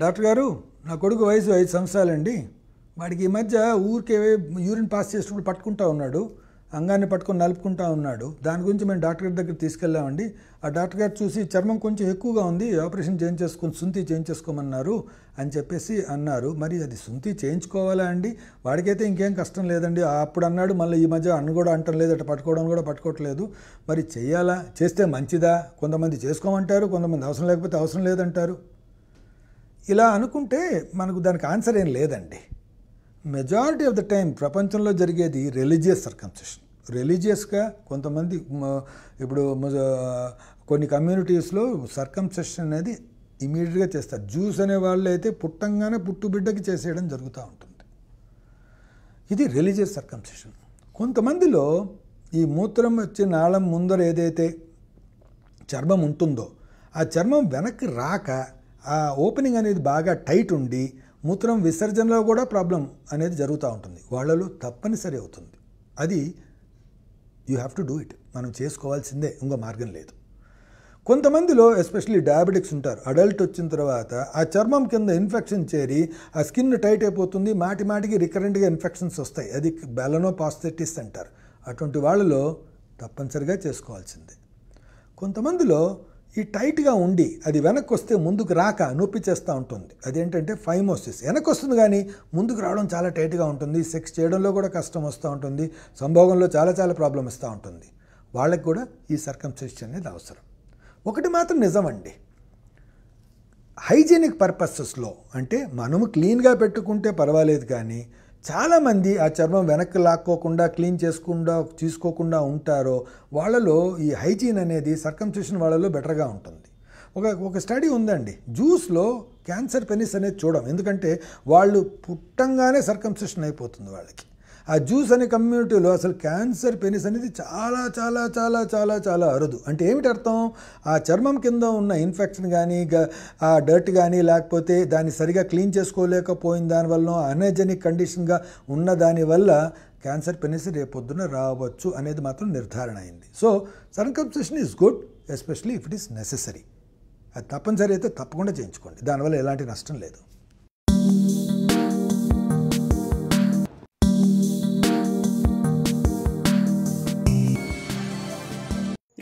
doctor గారు నా కొడుకు వయసు ఐదు సంవత్సరాలండి వాడికి ఈ మధ్య ఊరికే యూరిన్ పాస్ చేసినప్పుడు పట్టుకుంటా ఉన్నాడు అంగాన్ని పట్టుకొని నలుపుకుంటా ఉన్నాడు దాని గురించి మేము డాక్టర్ గారి దగ్గర తీసుకెళ్ళామండి ఆ డాక్టర్ గారు చూసి చర్మం కొంచెం ఎక్కువగా ఉంది ఆపరేషన్ చేయించేసుకొని సుంతి చేయించేసుకోమన్నారు అని చెప్పేసి అన్నారు మరి అది సుంతి చేయించుకోవాలా అండి వాడికైతే ఇంకేం కష్టం లేదండి అప్పుడు అన్నాడు మళ్ళీ ఈ మధ్య అన్ను కూడా అంటం లేదు అటు పట్టుకోవడం కూడా పట్టుకోవట్లేదు మరి చేయాలా చేస్తే మంచిదా కొంతమంది చేసుకోమంటారు కొంతమంది అవసరం లేకపోతే అవసరం లేదంటారు ఇలా అనుకుంటే మనకు దానికి ఆన్సర్ ఏం లేదండి మెజారిటీ ఆఫ్ ద టైం ప్రపంచంలో జరిగేది రిలీజియస్ సర్కంసెషన్ రిలీజియస్గా కొంతమంది ఇప్పుడు కొన్ని కమ్యూనిటీస్లో సర్కంసెషన్ అనేది ఇమీడియట్గా చేస్తారు జ్యూస్ అనే వాళ్ళు అయితే పుట్టంగానే పుట్టుబిడ్డకి చేసేయడం జరుగుతూ ఉంటుంది ఇది రిలీజియస్ సర్కంసెషన్ కొంతమందిలో ఈ మూత్రం వచ్చే నాళం ముందర ఏదైతే చర్మం ఉంటుందో ఆ చర్మం వెనక్కి రాక ఆ ఓపెనింగ్ అనేది బాగా టైట్ ఉండి మూత్రం విసర్జనలో కూడా ప్రాబ్లం అనేది జరుగుతూ ఉంటుంది వాళ్ళలో తప్పనిసరి అవుతుంది అది you have to do it మనం చేసుకోవాల్సిందే ఇంకో మార్గం లేదు కొంతమందిలో ఎస్పెషలీ డయాబెటిక్స్ ఉంటారు అడల్ట్ వచ్చిన తర్వాత ఆ చర్మం కింద ఇన్ఫెక్షన్ చేరి ఆ స్కిన్ టైట్ అయిపోతుంది మాటి మాటికి రికరెంట్గా ఇన్ఫెక్షన్స్ వస్తాయి అది బెలనో పాస్థెటిస్ అంటారు అటువంటి వాళ్ళలో తప్పనిసరిగా చేసుకోవాల్సిందే కొంతమందిలో ఈ టైట్గా ఉండి అది వెనక్కి వస్తే ముందుకు రాక నొప్పి చేస్తూ ఉంటుంది అదేంటంటే ఫైమోసిస్ వెనక్కి వస్తుంది కానీ ముందుకు రావడం చాలా టైట్గా ఉంటుంది సెక్స్ చేయడంలో కూడా కష్టం వస్తూ ఉంటుంది సంభోగంలో చాలా చాలా ప్రాబ్లం ఇస్తూ ఉంటుంది వాళ్ళకి కూడా ఈ సర్కంసెషన్ అనేది అవసరం ఒకటి మాత్రం నిజమండి హైజీనిక్ పర్పసెస్లో అంటే మనము క్లీన్గా పెట్టుకుంటే పర్వాలేదు కానీ చాలామంది ఆ చర్మం వెనక్కి లాక్కోకుండా క్లీన్ చేసుకుండా తీసుకోకుండా ఉంటారో వాళ్ళలో ఈ హైజీన్ అనేది సర్కంసెషన్ వాళ్ళలో బెటర్గా ఉంటుంది ఒక ఒక స్టడీ ఉందండి జ్యూస్లో క్యాన్సర్ పెనిస్ అనేది చూడం ఎందుకంటే వాళ్ళు పుట్టంగానే సర్కంసెషన్ అయిపోతుంది వాళ్ళకి ఆ జ్యూస్ అనే కమ్యూనిటీలో అసలు క్యాన్సర్ పెనిస్ అనేది చాలా చాలా చాలా చాలా చాలా అరుదు అంటే ఏమిటి అర్థం ఆ చర్మం కింద ఉన్న ఇన్ఫెక్షన్ కానీ ఆ డర్ట్ కానీ లేకపోతే దాన్ని సరిగా క్లీన్ చేసుకోలేకపోయిన దానివల్ల అనర్జెనిక్ కండిషన్గా ఉన్న దానివల్ల క్యాన్సర్ పెనిస్ రేపొద్దున రావచ్చు అనేది మాత్రం నిర్ధారణ అయింది so sun concession is good especially if it is necessary అది తప్పనిసరి అయితే తప్పకుండా చేయించుకోండి దానివల్ల ఎలాంటి నష్టం లేదు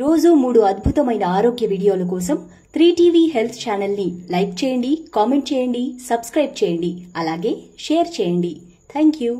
రోజు మూడు అద్భుతమైన ఆరోగ్య వీడియోల కోసం త్రీ టీవీ హెల్త్ ఛానల్ని లైక్ చేయండి కామెంట్ చేయండి సబ్స్క్రైబ్ చేయండి అలాగే షేర్ చేయండి థ్యాంక్ యూ